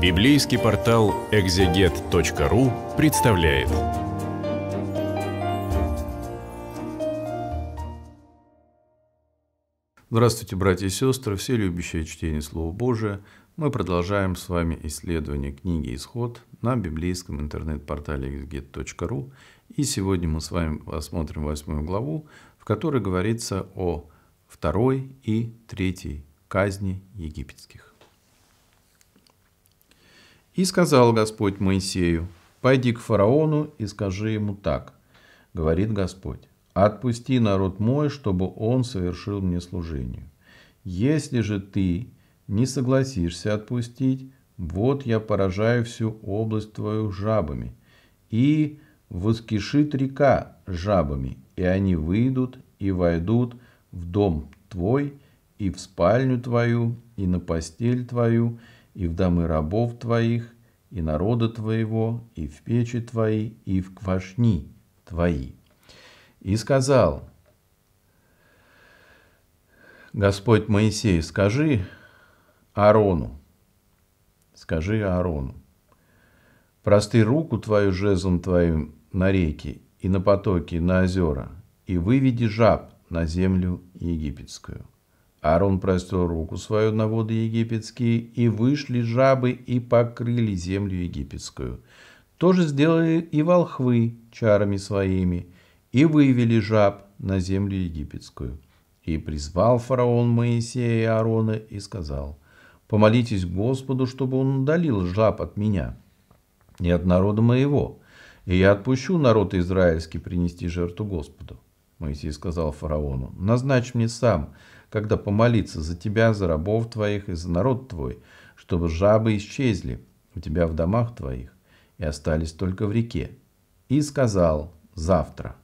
Библейский портал экзегет.ру представляет. Здравствуйте, братья и сестры, все любящие чтение Слова Божия. Мы продолжаем с вами исследование книги «Исход» на библейском интернет-портале exeget.ru. И сегодня мы с вами посмотрим восьмую главу, в которой говорится о второй и третьей казни египетских. И сказал Господь Моисею, «Пойди к фараону и скажи ему так, — говорит Господь, — отпусти народ мой, чтобы он совершил мне служение. Если же ты не согласишься отпустить, вот я поражаю всю область твою жабами, и воскишит река жабами, и они выйдут и войдут в дом твой, и в спальню твою, и на постель твою, и в дамы рабов твоих, и народа твоего, и в печи твои, и в квашни твои. И сказал Господь Моисей, скажи Аарону, скажи Аарону, прости руку твою жезлом твоим на реки и на потоки, на озера, и выведи жаб на землю египетскую – Аарон простил руку свою на воды египетские, и вышли жабы и покрыли землю египетскую. То же сделали и волхвы чарами своими, и вывели жаб на землю египетскую. И призвал фараон Моисея и Аарона и сказал, «Помолитесь Господу, чтобы он удалил жаб от меня и от народа моего, и я отпущу народ израильский принести жертву Господу». Моисей сказал фараону, «Назначь мне сам, когда помолиться за тебя, за рабов твоих и за народ твой, чтобы жабы исчезли у тебя в домах твоих и остались только в реке. И сказал, завтра.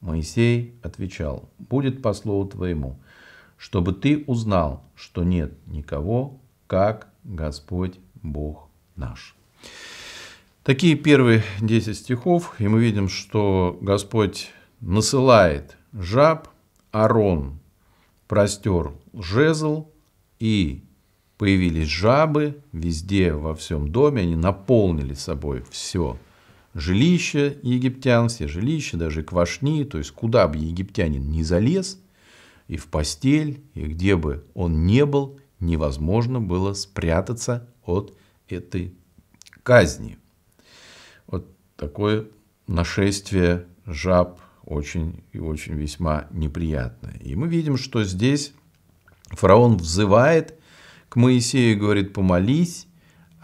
Моисей отвечал, будет по слову твоему, чтобы ты узнал, что нет никого, как Господь Бог наш. Такие первые 10 стихов, и мы видим, что Господь насылает жаб, Арон простер жезл, и появились жабы везде, во всем доме, они наполнили собой все жилище египтян, все жилища, даже квашни, то есть куда бы египтянин не залез, и в постель, и где бы он не был, невозможно было спрятаться от этой казни. Вот такое нашествие жаб очень и очень весьма неприятное. И мы видим, что здесь фараон взывает к Моисею и говорит «помолись»,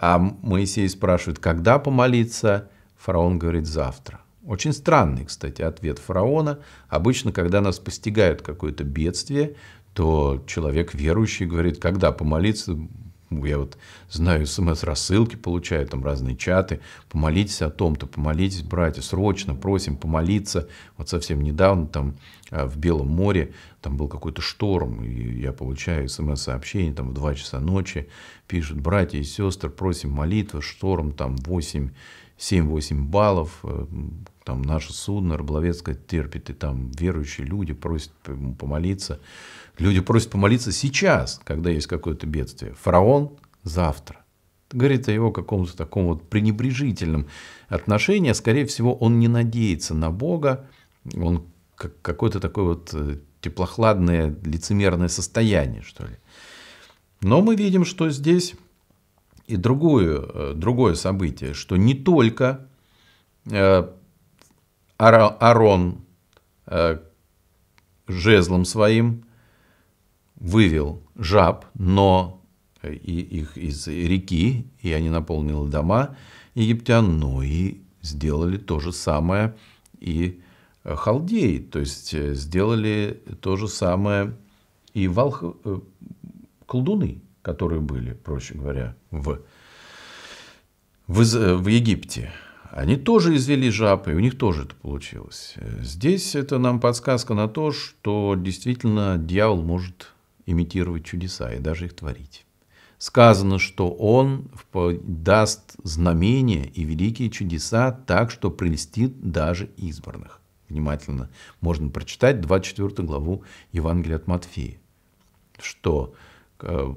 а Моисей спрашивает «когда помолиться?», фараон говорит «завтра». Очень странный, кстати, ответ фараона. Обычно, когда нас постигают какое-то бедствие, то человек верующий говорит, когда помолиться, я вот знаю, смс-рассылки получаю, там разные чаты. Помолитесь о том-то, помолитесь, братья, срочно просим помолиться. Вот совсем недавно там а, в Белом море там был какой-то шторм, и я получаю смс-сообщение там в 2 часа ночи, пишут, братья и сестры, просим молитвы, шторм там 8 7-8 баллов, э, там наше судно, Рыболовецкое терпит, и там верующие люди просят помолиться. Люди просят помолиться сейчас, когда есть какое-то бедствие. Фараон завтра. Говорит о его каком-то таком вот пренебрежительном отношении. Скорее всего, он не надеется на Бога. Он какое-то такое вот э, теплохладное, лицемерное состояние, что ли. Но мы видим, что здесь и другую, э, другое событие, что не только э, Арон э, жезлом своим вывел жаб, но и их из реки, и они наполнили дома египтян, но и сделали то же самое и халдеи, то есть сделали то же самое и волх... колдуны которые были, проще говоря, в, в, в Египте, они тоже извели жаб, и у них тоже это получилось. Здесь это нам подсказка на то, что действительно дьявол может имитировать чудеса и даже их творить. Сказано, что он даст знамения и великие чудеса так, что прельстит даже избранных. Внимательно можно прочитать 24 главу Евангелия от Матфея, что э,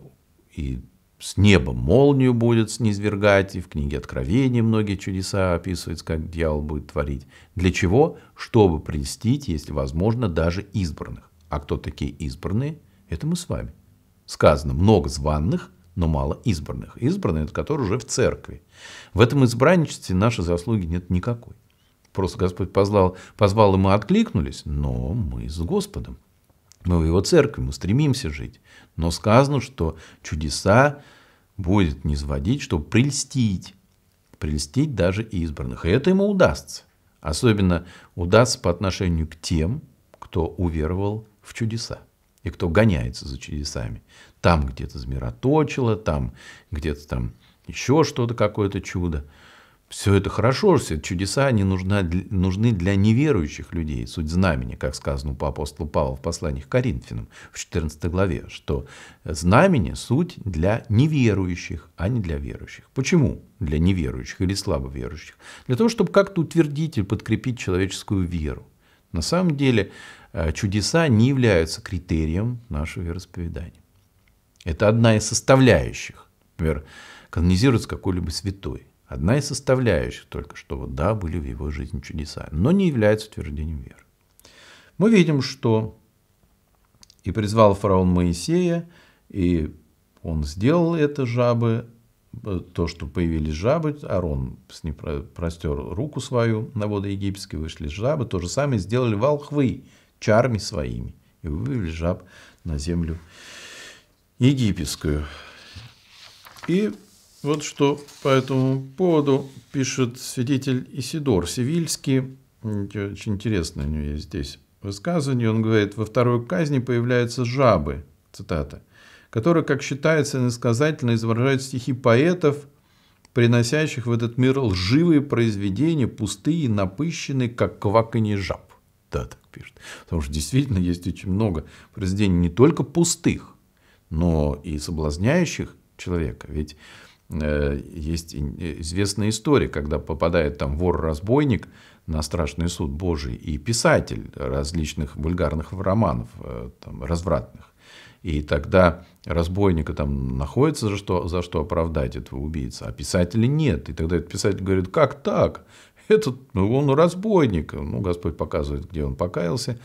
и с неба молнию будет низвергать, и в книге Откровения многие чудеса описываются, как дьявол будет творить. Для чего? Чтобы прельстить, если возможно, даже избранных. А кто такие избранные? Это мы с вами. Сказано, много званных, но мало избранных. Избранные, это которые уже в церкви. В этом избранничестве наши заслуги нет никакой. Просто Господь позвал, позвал, и мы откликнулись, но мы с Господом. Мы в его церкви, мы стремимся жить. Но сказано, что чудеса будет низводить, чтобы прельстить. Прельстить даже избранных. И это ему удастся. Особенно удастся по отношению к тем, кто уверовал в чудеса и кто гоняется за чудесами. Там где-то змироточило, там где-то там еще что-то, какое-то чудо. Все это хорошо, все чудеса, они нужна, нужны для неверующих людей. Суть знамени, как сказано по апостолу Павлу в посланиях к Коринфянам в 14 главе, что знамени суть для неверующих, а не для верующих. Почему для неверующих или слабо верующих. Для того, чтобы как-то утвердить или подкрепить человеческую веру. На самом деле э, чудеса не являются критерием нашего вероисповедания. Это одна из составляющих. Например, канонизируется какой-либо святой. Одна из составляющих только что, вот, да, были в его жизни чудеса, но не является утверждением веры. Мы видим, что и призвал фараон Моисея, и он сделал это жабы, э, то, что появились жабы, Арон с ним простер руку свою на воды египетские, вышли жабы, то же самое сделали волхвы чарами своими, и вывели жаб на землю египетскую. И вот что по этому поводу пишет свидетель Исидор Сивильский. Очень интересное у него есть здесь высказывание. Он говорит, во второй казни появляются жабы, цитата, которые, как считается, иносказательно изображают стихи поэтов, приносящих в этот мир лживые произведения, пустые напыщенные, как кваканье жаб. Да, так пишет. Потому что действительно есть очень много произведений не только пустых, но и соблазняющих человека. Ведь Э, есть э, известная история, когда попадает там вор-разбойник на страшный суд Божий и писатель различных вульгарных романов э, там, развратных. И тогда разбойника там находится за что, за что оправдать этого убийца, а писателя нет. И тогда этот писатель говорит, как так? Этот, ну, он разбойник. Ну, Господь показывает, где он покаялся.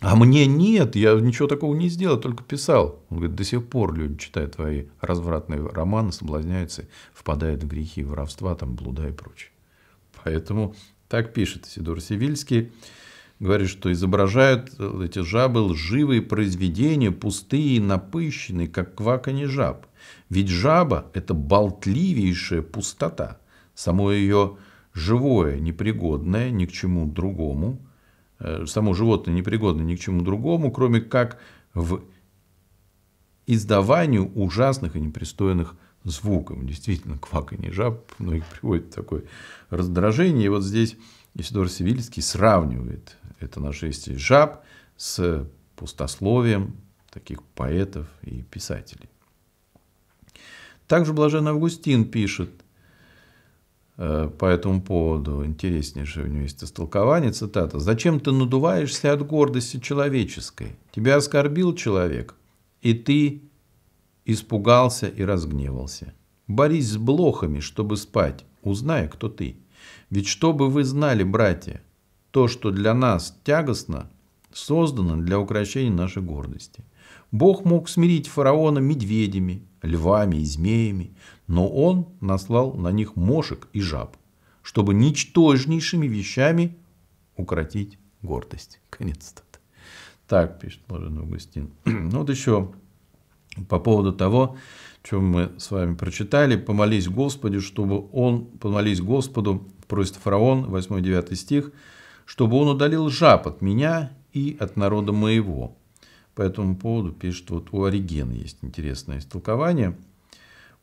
А мне нет, я ничего такого не сделал, только писал. Он говорит, до сих пор люди читают твои развратные романы, соблазняются, впадают в грехи, воровства, там, блуда и прочее. Поэтому так пишет Сидор Севильский, Говорит, что изображают э, эти жабы лживые произведения, пустые и напыщенные, как кваканье жаб. Ведь жаба – это болтливейшая пустота. Само ее живое, непригодное ни к чему другому – Э, само животное непригодно ни к чему другому, кроме как в издаванию ужасных и непристойных звуков. Действительно, кваканье жаб многих ну, приводит в такое раздражение. И вот здесь Исидор Севильский сравнивает это нашествие жаб с пустословием таких поэтов и писателей. Также Блажен Августин пишет, Э, по этому поводу. Интереснейшее у него есть истолкование, цитата. «Зачем ты надуваешься от гордости человеческой? Тебя оскорбил человек, и ты испугался и разгневался. Борись с блохами, чтобы спать, узнай, кто ты. Ведь чтобы вы знали, братья, то, что для нас тягостно, создано для украшения нашей гордости. Бог мог смирить фараона медведями, львами и змеями, но он наслал на них мошек и жаб, чтобы ничтожнейшими вещами укротить гордость. Конец цитаты. Так пишет Блажен Августин. ну, вот еще по поводу того, чем мы с вами прочитали, «Помолись Господи, чтобы он, помолись Господу, просит фараон, 8-9 стих, чтобы он удалил жаб от меня и от народа моего». По этому поводу пишет, вот у Оригена есть интересное истолкование –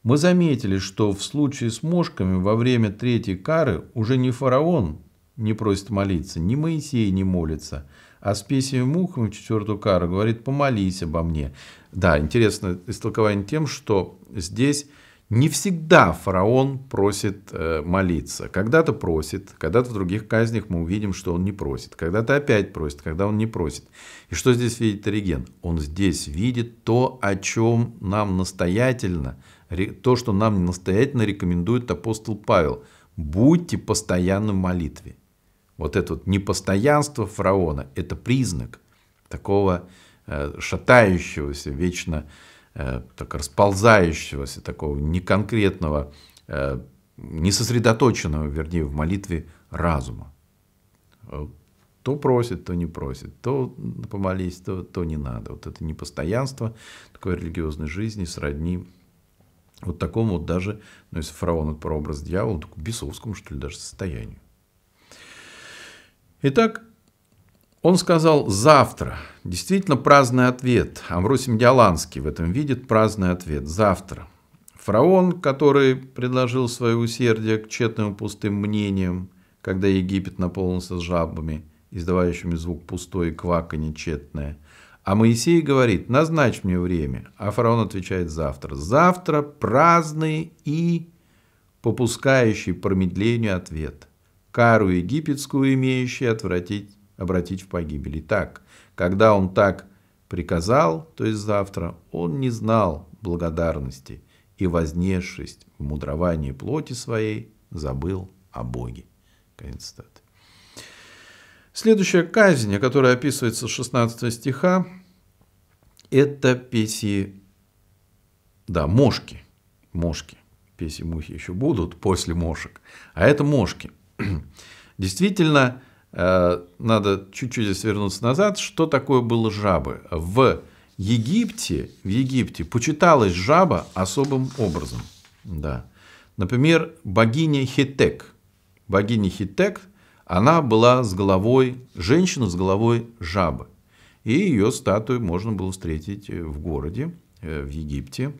мы заметили, что в случае с мошками во время третьей кары уже не фараон не просит молиться, не Моисей не молится, а с песней мухом в четвертую кару говорит «помолись обо мне». Да, интересно истолкование тем, что здесь не всегда фараон просит э, молиться. Когда-то просит, когда-то в других казнях мы увидим, что он не просит. Когда-то опять просит, когда он не просит. И что здесь видит Ориген? Он здесь видит то, о чем нам настоятельно – то, что нам настоятельно рекомендует апостол Павел. Будьте постоянны в молитве. Вот это вот непостоянство фараона – это признак такого э, шатающегося, вечно э, так расползающегося, такого неконкретного, э, несосредоточенного, вернее, в молитве разума. То просит, то не просит, то помолись, то, то не надо. Вот это непостоянство такой религиозной жизни сродни вот такому вот даже, ну если фараон это прообраз дьявола, то к бесовскому, что ли, даже состоянию. Итак, он сказал «завтра». Действительно праздный ответ. Амвросий Диаланский в этом видит праздный ответ. «Завтра». Фараон, который предложил свое усердие к тщетным пустым мнениям, когда Египет наполнился жабами, издавающими звук пустой и кваканье тщетное – а Моисей говорит, назначь мне время. А фараон отвечает завтра. Завтра праздный и попускающий промедлению ответ. Кару египетскую имеющий отвратить, обратить в погибель. Итак, когда он так приказал, то есть завтра, он не знал благодарности и, вознесшись в мудровании плоти своей, забыл о Боге. Конец цитаты. Следующая казнь, которая описывается с 16 стиха, это песи, да, мошки, мошки. Песи мухи еще будут после мошек, а это мошки. Действительно, э, надо чуть-чуть здесь назад, что такое было жабы. В Египте, в Египте почиталась жаба особым образом. Да. Например, богиня Хитек. Богиня Хитек – она была с головой, женщина с головой жабы. И ее статую можно было встретить э, в городе, э, в Египте.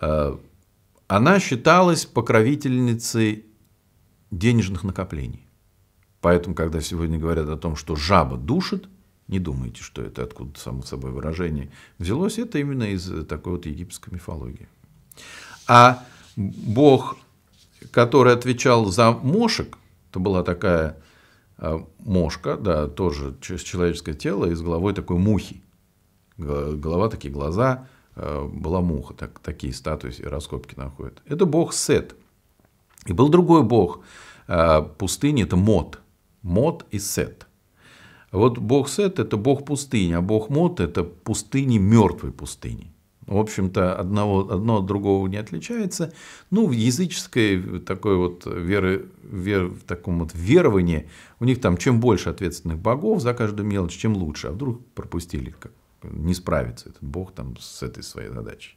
Э, она считалась покровительницей денежных накоплений. Поэтому, когда сегодня говорят о том, что жаба душит, не думайте, что это откуда само собой выражение взялось. Это именно из такой вот египетской мифологии. А бог который отвечал за мошек, это была такая а, мошка, да, тоже через человеческое тело и с головой такой мухи. Голова, такие глаза, а, была муха, так, такие статуи раскопки находят. Это бог Сет. И был другой бог а, пустыни, это Мот. Мот и Сет. Вот бог Сет – это бог пустыни, а бог Мот – это пустыни мертвой пустыни в общем-то, одного, одно от другого не отличается. Ну, в языческой такой вот веры, веры, в таком вот веровании, у них там чем больше ответственных богов за каждую мелочь, чем лучше. А вдруг пропустили, как не справится этот бог там с этой своей задачей.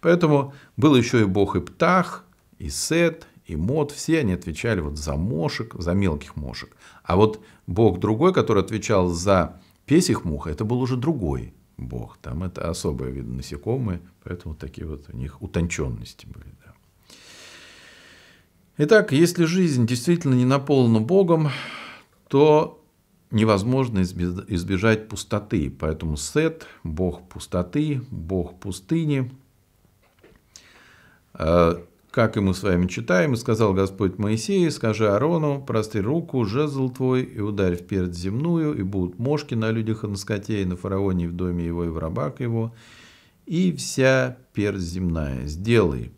Поэтому был еще и бог и Птах, и Сет, и Мод. Все они отвечали вот за мошек, за мелких мошек. А вот бог другой, который отвечал за песих мух, это был уже другой бог. Там это особое вид насекомые, поэтому такие вот у них утонченности были. Да. Итак, если жизнь действительно не наполнена Богом, то невозможно избежать пустоты. Поэтому Сет, бог пустоты, бог пустыни, э, как и мы с вами читаем, и сказал Господь Моисею, скажи Арону, простри руку, жезл твой, и ударь в перед земную, и будут мошки на людях и на скоте, и на фараоне, и в доме его, и в рабах его, и вся перс земная. Сделай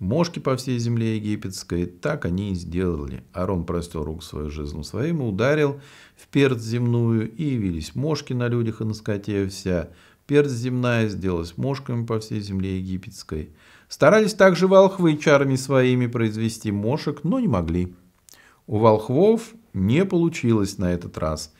мошки по всей земле египетской, так они и сделали. Арон простил руку свою жезлом своим и ударил в перц земную, и явились мошки на людях и на скоте, вся перц земная сделалась мошками по всей земле египетской. Старались также волхвы чарами своими произвести мошек, но не могли. У волхвов не получилось на этот раз.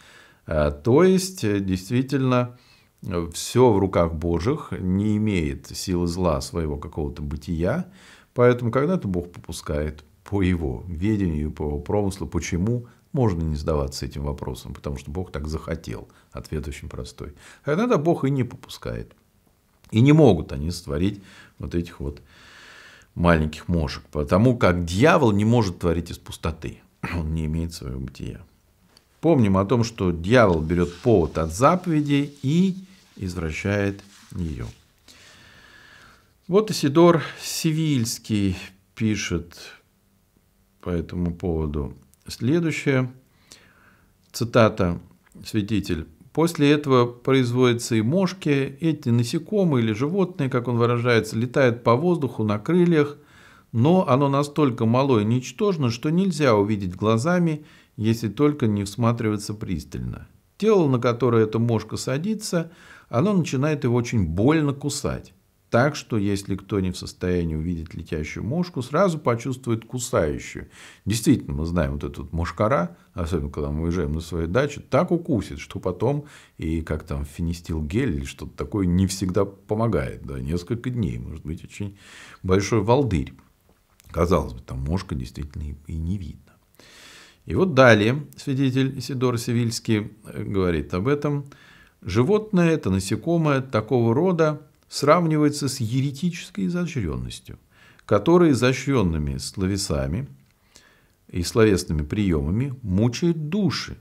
Э, то есть, э, действительно, э, все в руках Божьих не имеет силы зла своего какого-то бытия, поэтому когда-то Бог попускает по его ведению, по его промыслу, почему можно не сдаваться этим вопросом, потому что Бог так захотел. Ответ очень простой. Когда-то Бог и не попускает. И не могут они сотворить вот этих вот маленьких мошек, потому как дьявол не может творить из пустоты, он не имеет своего бытия. Помним о том, что дьявол берет повод от заповеди и извращает ее. Вот Исидор Сивильский пишет по этому поводу следующее. Цитата. Святитель После этого производятся и мошки, эти насекомые или животные, как он выражается, летают по воздуху на крыльях, но оно настолько мало и ничтожно, что нельзя увидеть глазами, если только не всматриваться пристально. Тело, на которое эта мошка садится, оно начинает его очень больно кусать. Так что, если кто не в состоянии увидеть летящую мушку, сразу почувствует кусающую. Действительно, мы знаем вот этот вот мушкара, особенно когда мы уезжаем на свою дачу, так укусит, что потом, и как там финистил гель или что-то такое, не всегда помогает. Да, несколько дней, может быть, очень большой волдырь. Казалось бы, там мушка действительно и не видно. И вот далее свидетель Сидор Севильский э, говорит об этом. Животное – это насекомое такого рода, сравнивается с еретической изощренностью, которая изощренными словесами и словесными приемами мучает души,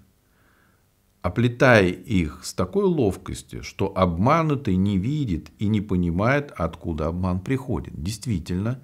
оплетая их с такой ловкостью, что обманутый не видит и не понимает, откуда обман приходит. Действительно,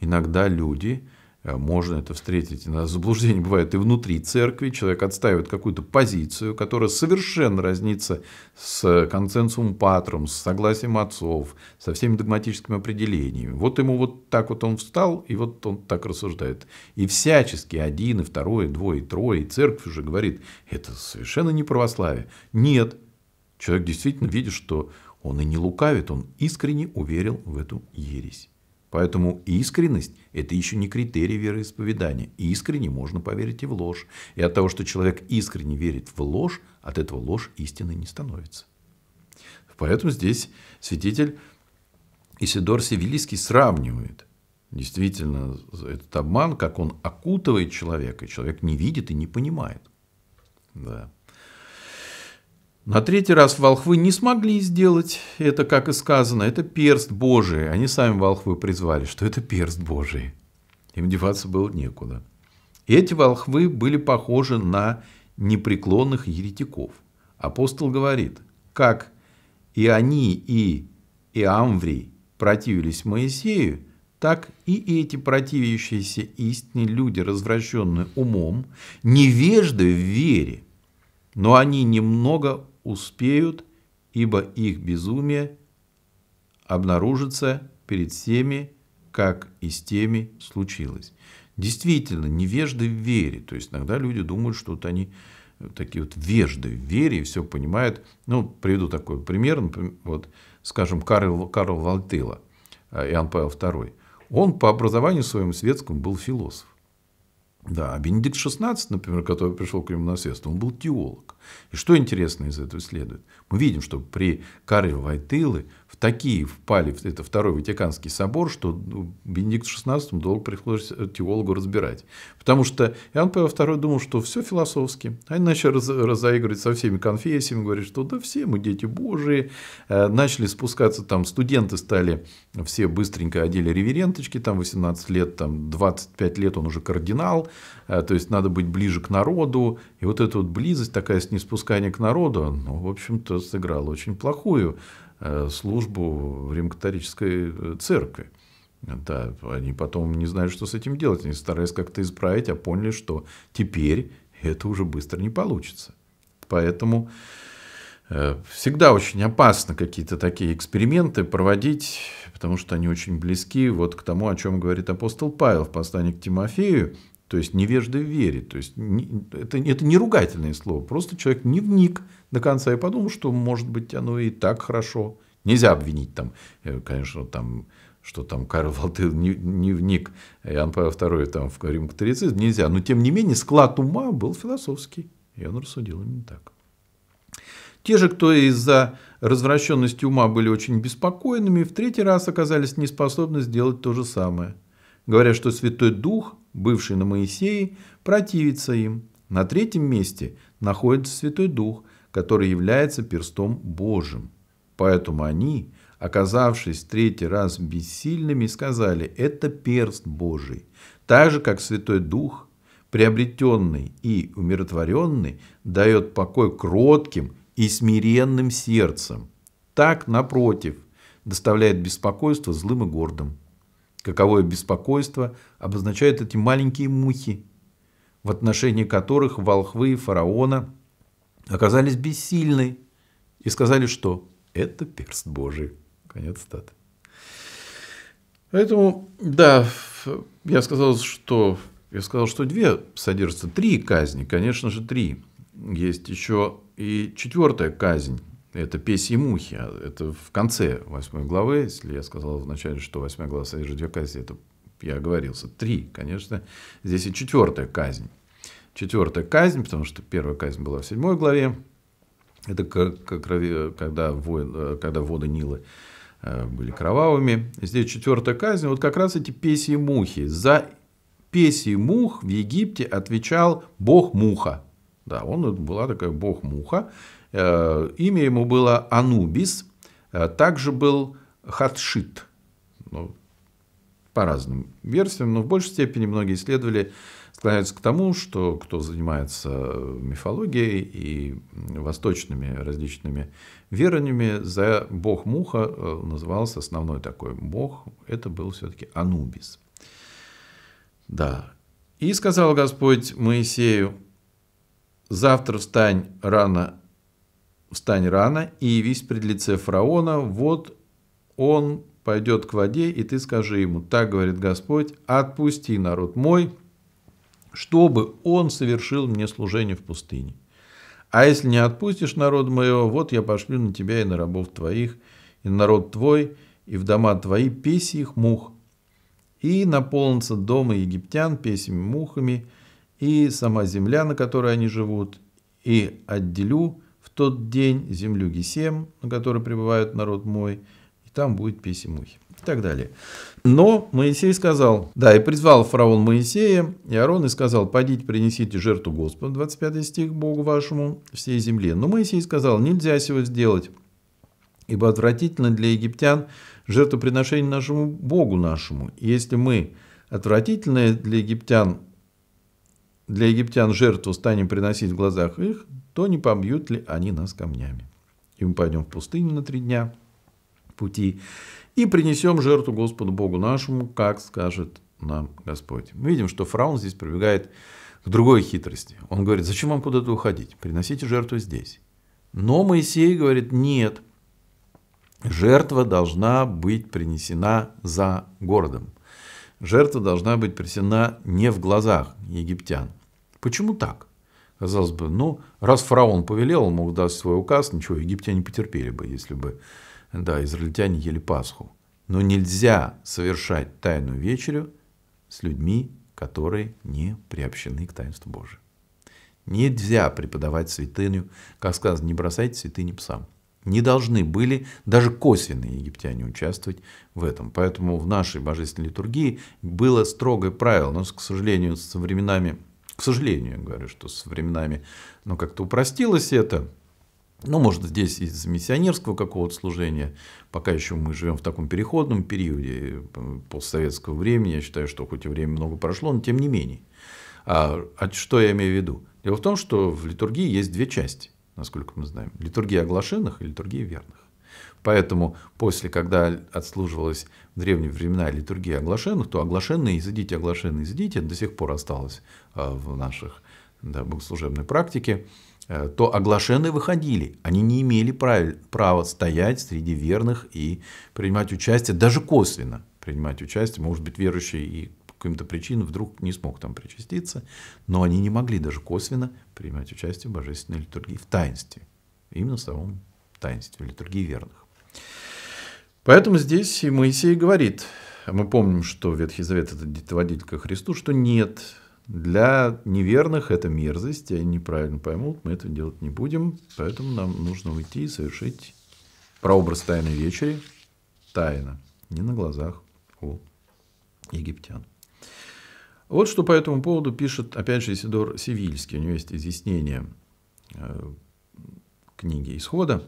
иногда люди – Э, можно это встретить. на Заблуждение бывает и внутри церкви. Человек отстаивает какую-то позицию, которая совершенно разнится с консенсум патром, с согласием отцов, со всеми догматическими определениями. Вот ему вот так вот он встал, и вот он так рассуждает. И всячески один, и второй, и двое, и трое, и церковь уже говорит, это совершенно не православие. Нет. Человек действительно видит, что он и не лукавит, он искренне уверил в эту ересь. Поэтому искренность – это еще не критерий вероисповедания. Искренне можно поверить и в ложь. И от того, что человек искренне верит в ложь, от этого ложь истины не становится. Поэтому здесь святитель Исидор Севилийский сравнивает действительно этот обман, как он окутывает человека, и человек не видит и не понимает. Да. На третий раз волхвы не смогли сделать это, как и сказано, это перст Божий. Они сами волхвы призвали, что это перст Божий. Им деваться было некуда. Эти волхвы были похожи на непреклонных еретиков. Апостол говорит, как и они, и Иамврий противились Моисею, так и эти противящиеся истине люди, развращенные умом, невежды в вере, но они немного успеют, ибо их безумие обнаружится перед всеми, как и с теми случилось. Действительно, невежды в вере. То есть иногда люди думают, что вот они э, такие вот вежды в вере и все понимают. Ну, приведу такой пример. Например, вот, скажем, Карл, Карл Вальтыла, э, Иоанн Павел II. Он по образованию своему светскому был философ. Да, а Бенедикт XVI, например, который пришел к нему на средство, он был теолог. И что интересно из этого следует? Мы видим, что при Карле Вайтылы в такие впали, это Второй Ватиканский собор, что ну, Бенедикт XVI долго приходилось теологу разбирать. Потому что Иоанн Павел II думал, что все философски. Они начали раз, разоигрывать со всеми конфессиями, говорить, что да все мы дети Божии. Э, начали спускаться, там студенты стали, все быстренько одели реверенточки, там 18 лет, там 25 лет он уже кардинал, э, то есть надо быть ближе к народу. И вот эта вот близость такая с ним ниспускание к народу, ну, в общем-то, сыграло очень плохую э, службу в Римкатолической э, церкви. Да, они потом не знают, что с этим делать. Они старались как-то исправить, а поняли, что теперь это уже быстро не получится. Поэтому э, всегда очень опасно какие-то такие эксперименты проводить, потому что они очень близки вот к тому, о чем говорит апостол Павел в послании к Тимофею – то есть невежда верит. То есть не, это, это не ругательное слово. Просто человек не вник до конца и подумал, что, может быть, оно и так хорошо. Нельзя обвинить там, э, конечно, там что там Карл Валтыл не, не вник, Иоанн Павел II там в рим-католицизм, нельзя. Но, тем не менее, склад ума был философский. И он рассудил именно так. Те же, кто из-за развращенности ума были очень беспокойными, в третий раз оказались неспособны сделать то же самое. Говорят, что Святой Дух – бывший на Моисее, противится им. На третьем месте находится Святой Дух, который является перстом Божьим. Поэтому они, оказавшись третий раз бессильными, сказали «это перст Божий», так же, как Святой Дух, приобретенный и умиротворенный, дает покой кротким и смиренным сердцем. Так, напротив, доставляет беспокойство злым и гордым каковое беспокойство обозначают эти маленькие мухи, в отношении которых волхвы фараона оказались бессильны и сказали, что это перст Божий. Конец статы. Поэтому, да, я сказал, что я сказал, что две содержатся, три казни, конечно же, три. Есть еще и четвертая казнь, это «Песи и мухи», а это в конце восьмой главы, если я сказал вначале, что восьмая глава содержит две казни, это я оговорился, три, конечно, здесь и четвертая казнь. Четвертая казнь, потому что первая казнь была в седьмой главе, это как, когда, воин, э, когда воды Нила э, были кровавыми. Здесь четвертая казнь, вот как раз эти песи и мухи. За песи и мух в Египте отвечал бог муха. Да, он была такая бог муха. Э, имя ему было Анубис, э, также был Хатшит. Ну, по разным версиям, но в большей степени многие исследователи склоняются к тому, что кто занимается э, мифологией и восточными различными верованиями, за бог Муха назывался основной такой бог, это был все-таки Анубис. Да. И сказал Господь Моисею, завтра встань рано встань рано и явись пред лице фараона, вот он пойдет к воде, и ты скажи ему, так говорит Господь, отпусти народ мой, чтобы он совершил мне служение в пустыне. А если не отпустишь народ моего, вот я пошлю на тебя и на рабов твоих, и на народ твой, и в дома твои песи их мух. И наполнится дома египтян песями мухами, и сама земля, на которой они живут, и отделю тот день землю Гесем, на которой пребывает народ мой, и там будет песи мухи» и так далее. Но Моисей сказал, да, и призвал фараон Моисея, и Аарон, и сказал, «Подите, принесите жертву Господу, 25 стих, Богу вашему, всей земле». Но Моисей сказал, нельзя сего сделать, ибо отвратительно для египтян жертвоприношение нашему Богу нашему. И если мы отвратительное для египтян для египтян жертву станем приносить в глазах их, то не побьют ли они нас камнями. И мы пойдем в пустыню на три дня пути и принесем жертву Господу Богу нашему, как скажет нам Господь. Мы видим, что фараон здесь прибегает к другой хитрости. Он говорит, зачем вам куда-то уходить? Приносите жертву здесь. Но Моисей говорит, нет, жертва должна быть принесена за городом. Жертва должна быть принесена не в глазах египтян. Почему так? Казалось бы, ну, раз фараон повелел, он мог дать свой указ, ничего, египтяне потерпели бы, если бы, да, израильтяне ели Пасху. Но нельзя совершать тайную вечерю с людьми, которые не приобщены к таинству Божию. Нельзя преподавать святыню, как сказано, не бросайте святыни псам. Не должны были даже косвенные египтяне участвовать в этом. Поэтому в нашей божественной литургии было строгое правило, но, к сожалению, со временами к сожалению, говорю, что с временами ну, как-то упростилось это. Ну, может, здесь из миссионерского какого-то служения. Пока еще мы живем в таком переходном периоде э, постсоветского времени. Я считаю, что хоть и время много прошло, но тем не менее. А, а что я имею в виду? Дело в том, что в литургии есть две части, насколько мы знаем. Литургия оглашенных и литургия верных. Поэтому после, когда отслуживалась в древние времена литургия оглашенных, то оглашенные изидите, оглашенные изидите до сих пор осталось Э, в наших да, богослужебной практике, э, то оглашенные выходили. Они не имели прав, права стоять среди верных и принимать участие, даже косвенно принимать участие. Может быть, верующий и по каким-то причинам вдруг не смог там причаститься, но они не могли даже косвенно принимать участие в божественной литургии, в таинстве. Именно в самом таинстве литургии верных. Поэтому здесь и Моисей говорит, а мы помним, что Ветхий Завет – это детоводитель ко Христу, что нет для неверных это мерзость, и они неправильно поймут, мы этого делать не будем, поэтому нам нужно уйти и совершить прообраз тайной вечери тайно, не на глазах у египтян. Вот что по этому поводу пишет, опять же, Исидор Сивильский. У него есть изъяснение э, книги Исхода.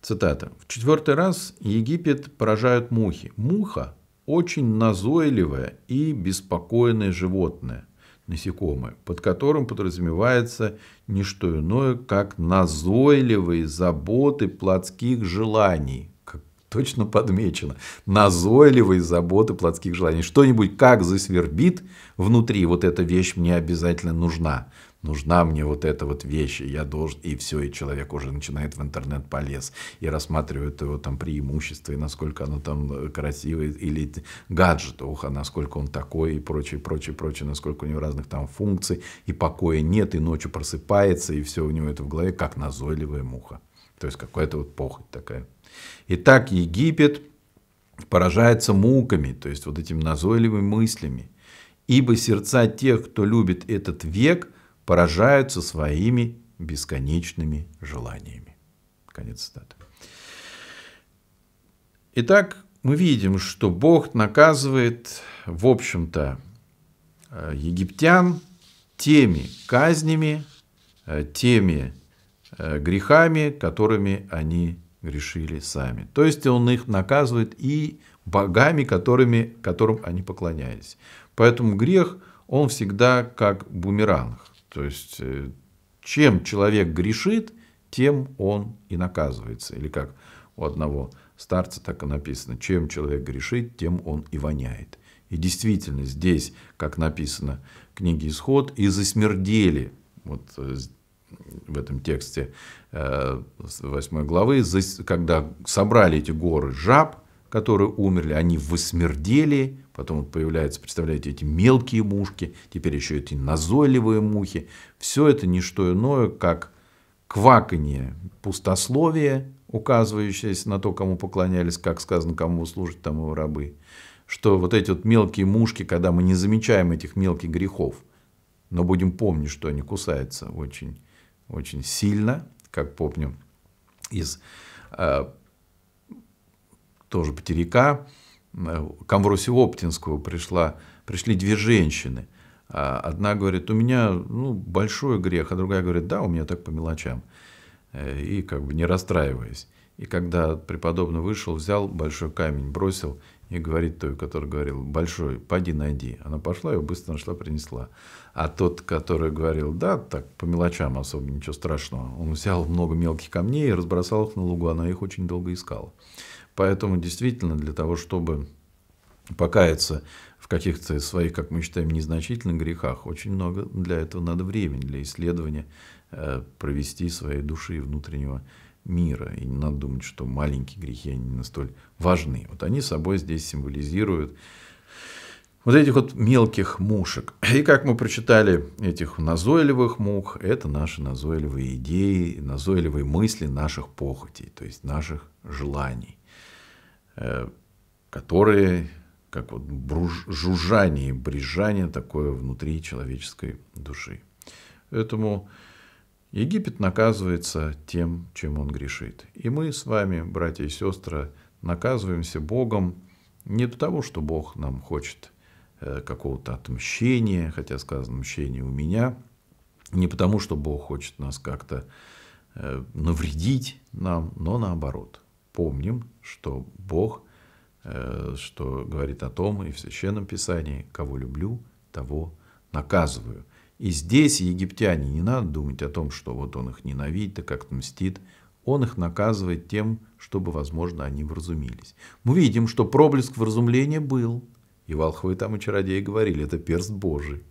Цитата. «В четвертый раз Египет поражают мухи. Муха – очень назойливое и беспокойное животное насекомое, под которым подразумевается не что иное, как назойливые заботы плотских желаний. Как точно подмечено. Назойливые заботы плотских желаний. Что-нибудь как засвербит внутри, вот эта вещь мне обязательно нужна нужна мне вот эта вот вещь, я должен, и все, и человек уже начинает в интернет полез, и рассматривает его там преимущества, и насколько оно там э, красивое, или гаджет, ух, а насколько он такой, и прочее, прочее, прочее, насколько у него разных там функций, и покоя нет, и ночью просыпается, и все у него это в голове, как назойливая муха. То есть какая-то вот похоть такая. Итак, Египет поражается муками, то есть вот этими назойливыми мыслями. Ибо сердца тех, кто любит этот век – поражаются своими бесконечными желаниями. Конец цитаты. Итак, мы видим, что Бог наказывает, в общем-то, э, египтян теми казнями, э, теми э, грехами, которыми они грешили сами. То есть он их наказывает и богами, которыми, которым они поклонялись. Поэтому грех, он всегда как бумеранг. То есть, э, чем человек грешит, тем он и наказывается. Или как у одного старца так и написано, чем человек грешит, тем он и воняет. И действительно, здесь, как написано в книге «Исход», и засмердели, вот э, в этом тексте 8 э, главы, когда собрали эти горы жаб, которые умерли, они высмердели, потом появляются, представляете, эти мелкие мушки, теперь еще эти назойливые мухи. Все это не что иное, как кваканье, пустословие, указывающее на то, кому поклонялись, как сказано, кому служить, тому рабы. Что вот эти вот мелкие мушки, когда мы не замечаем этих мелких грехов, но будем помнить, что они кусаются очень, очень сильно, как помню, из э, тоже Потеряка, э, к Амвросию Оптинского пришла, пришли две женщины. А, одна говорит, у меня ну, большой грех, а другая говорит, да, у меня так по мелочам. Э, и как бы не расстраиваясь. И когда преподобный вышел, взял большой камень, бросил и говорит той, который говорил, большой, поди найди. Она пошла, его быстро нашла, принесла. А тот, который говорил, да, так, по мелочам особо ничего страшного, он взял много мелких камней и разбросал их на лугу, она их очень долго искала. Поэтому действительно для того, чтобы покаяться в каких-то своих, как мы считаем, незначительных грехах, очень много для этого надо времени, для исследования э, провести своей души и внутреннего мира. И не надо думать, что маленькие грехи, они не столь важны. Вот они собой здесь символизируют вот этих вот мелких мушек. И как мы прочитали, этих назойливых мух, это наши назойливые идеи, назойливые мысли наших похотей, то есть наших желаний. Э, которые, как вот бруж, жужжание, брижание такое внутри человеческой души. Поэтому Египет наказывается тем, чем он грешит. И мы с вами, братья и сестры, наказываемся Богом не для того, что Бог нам хочет э, какого-то отмщения, хотя сказано мщение у меня, не потому, что Бог хочет нас как-то э, навредить нам, но наоборот помним, что Бог, э, что говорит о том и в Священном Писании, кого люблю, того наказываю. И здесь египтяне, не надо думать о том, что вот он их ненавидит, а как-то мстит. Он их наказывает тем, чтобы, возможно, они вразумились. Мы видим, что проблеск вразумления был. И волхвы там и чародеи говорили, это перст Божий.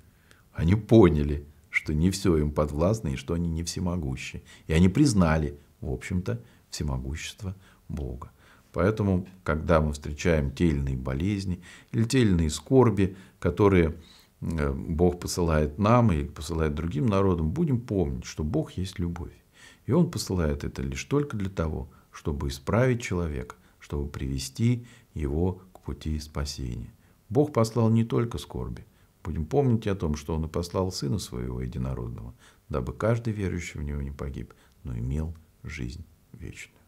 Они поняли, что не все им подвластно и что они не всемогущи. И они признали, в общем-то, всемогущество Бога. Поэтому, когда мы встречаем те или иные болезни или те или иные скорби, которые э, Бог посылает нам или посылает другим народам, будем помнить, что Бог есть любовь. И Он посылает это лишь только для того, чтобы исправить человека, чтобы привести его к пути спасения. Бог послал не только скорби. Будем помнить о том, что Он и послал Сына Своего Единородного, дабы каждый верующий в Него не погиб, но имел жизнь вечную.